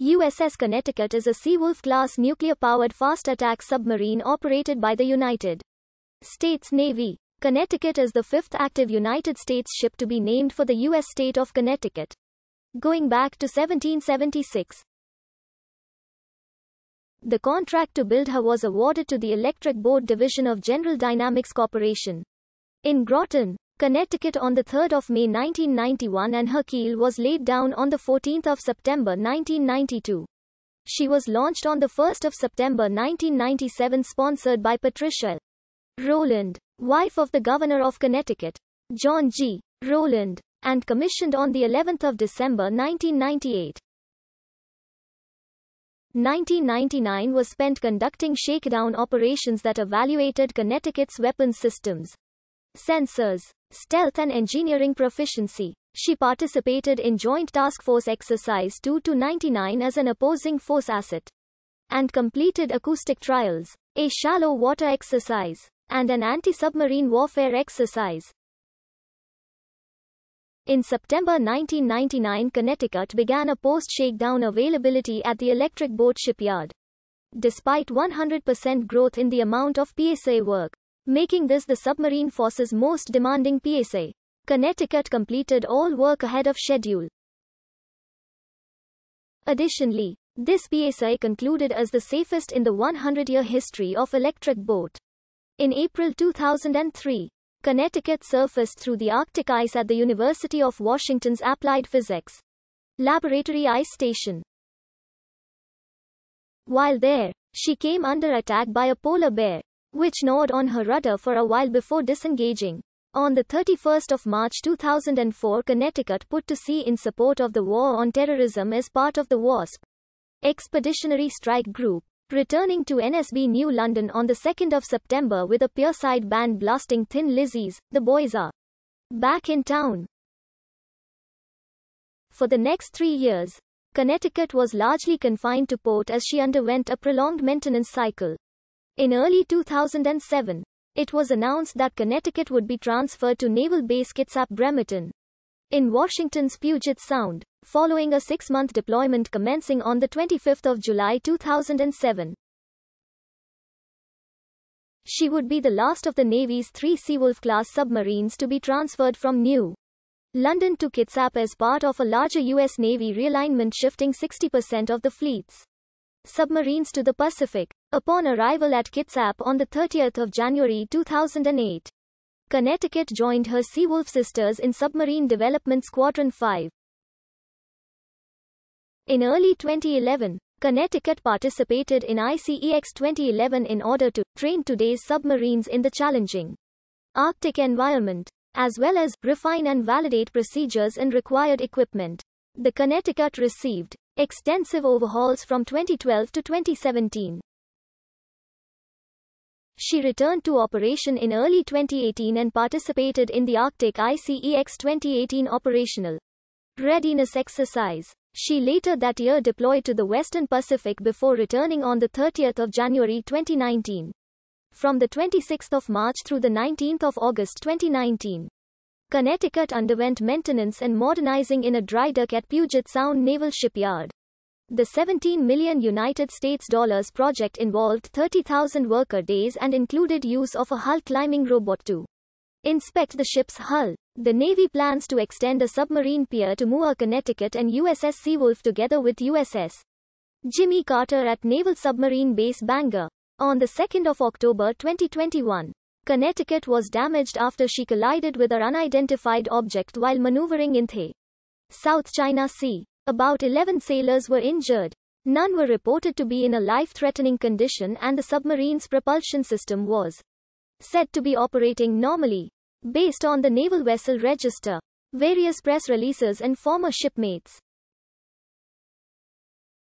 USS Connecticut is a Seawolf-class nuclear-powered fast-attack submarine operated by the United States Navy. Connecticut is the fifth active United States ship to be named for the U.S. state of Connecticut. Going back to 1776, the contract to build her was awarded to the Electric Boat Division of General Dynamics Corporation in Groton. Connecticut on 3 May 1991 and her keel was laid down on 14 September 1992. She was launched on 1 September 1997 sponsored by Patricia Rowland, wife of the Governor of Connecticut, John G. Rowland, and commissioned on of December 1998. 1999 was spent conducting shakedown operations that evaluated Connecticut's weapons systems, sensors, stealth and engineering proficiency. She participated in Joint Task Force Exercise 2-99 to as an opposing force asset and completed acoustic trials, a shallow water exercise, and an anti-submarine warfare exercise. In September 1999 Connecticut began a post-shakedown availability at the Electric Boat Shipyard. Despite 100% growth in the amount of PSA work, making this the submarine force's most demanding PSA. Connecticut completed all work ahead of schedule. Additionally, this PSA concluded as the safest in the 100-year history of electric boat. In April 2003, Connecticut surfaced through the Arctic ice at the University of Washington's Applied Physics Laboratory Ice Station. While there, she came under attack by a polar bear, which gnawed on her rudder for a while before disengaging. On the 31st of March 2004 Connecticut put to sea in support of the War on Terrorism as part of the WASP Expeditionary Strike Group, returning to NSB New London on the 2nd of September with a Pierside band blasting Thin Lizzy's The Boys Are Back in Town. For the next three years, Connecticut was largely confined to port as she underwent a prolonged maintenance cycle. In early 2007, it was announced that Connecticut would be transferred to Naval Base Kitsap Bremerton. In Washington's Puget Sound, following a six-month deployment commencing on 25 July 2007. She would be the last of the Navy's three Seawolf-class submarines to be transferred from New London to Kitsap as part of a larger U.S. Navy realignment shifting 60% of the fleet's submarines to the Pacific upon arrival at Kitsap on 30 January 2008. Connecticut joined her Seawolf sisters in Submarine Development Squadron 5. In early 2011, Connecticut participated in ICEX 2011 in order to train today's submarines in the challenging Arctic environment, as well as refine and validate procedures and required equipment. The Connecticut received extensive overhauls from 2012 to 2017. She returned to operation in early 2018 and participated in the Arctic ICEX 2018 operational readiness exercise. She later that year deployed to the Western Pacific before returning on 30 January 2019. From 26 March through 19 August 2019, Connecticut underwent maintenance and modernizing in a dry dock at Puget Sound Naval Shipyard. The 17 million United States dollars project involved 30,000 worker days and included use of a hull climbing robot to inspect the ship's hull. The Navy plans to extend a submarine pier to Moore, Connecticut and USS Seawolf together with USS Jimmy Carter at Naval Submarine Base Bangor. On the 2nd of October 2021, Connecticut was damaged after she collided with an unidentified object while maneuvering in the South China Sea. About 11 sailors were injured. None were reported to be in a life-threatening condition and the submarine's propulsion system was said to be operating normally. Based on the Naval Vessel Register, various press releases and former shipmates